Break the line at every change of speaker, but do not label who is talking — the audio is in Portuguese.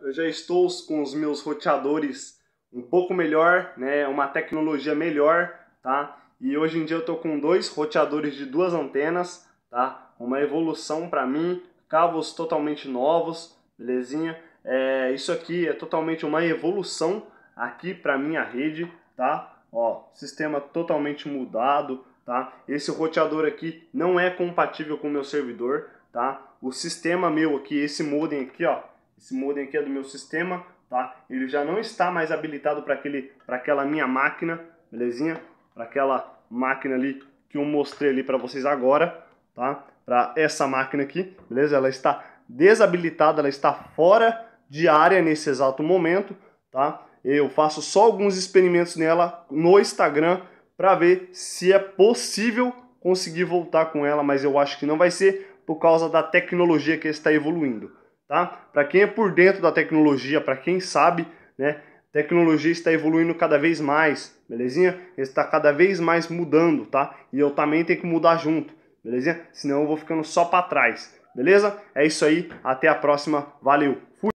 Eu já estou com os meus roteadores um pouco melhor, né? Uma tecnologia melhor, tá? E hoje em dia eu estou com dois roteadores de duas antenas, tá? Uma evolução para mim, cabos totalmente novos, belezinha? É, isso aqui é totalmente uma evolução aqui para minha rede, tá? Ó, sistema totalmente mudado, tá? Esse roteador aqui não é compatível com o meu servidor, tá? O sistema meu aqui, esse modem aqui, ó, esse modem aqui é do meu sistema, tá? Ele já não está mais habilitado para aquele, para aquela minha máquina, belezinha? Para aquela máquina ali que eu mostrei ali para vocês agora, tá? Para essa máquina aqui, beleza? Ela está desabilitada, ela está fora de área nesse exato momento, tá? Eu faço só alguns experimentos nela no Instagram para ver se é possível conseguir voltar com ela, mas eu acho que não vai ser por causa da tecnologia que está evoluindo tá? Para quem é por dentro da tecnologia, para quem sabe, né? Tecnologia está evoluindo cada vez mais, belezinha? Está cada vez mais mudando, tá? E eu também tenho que mudar junto, belezinha? Senão eu vou ficando só para trás, beleza? É isso aí, até a próxima, valeu! Fui!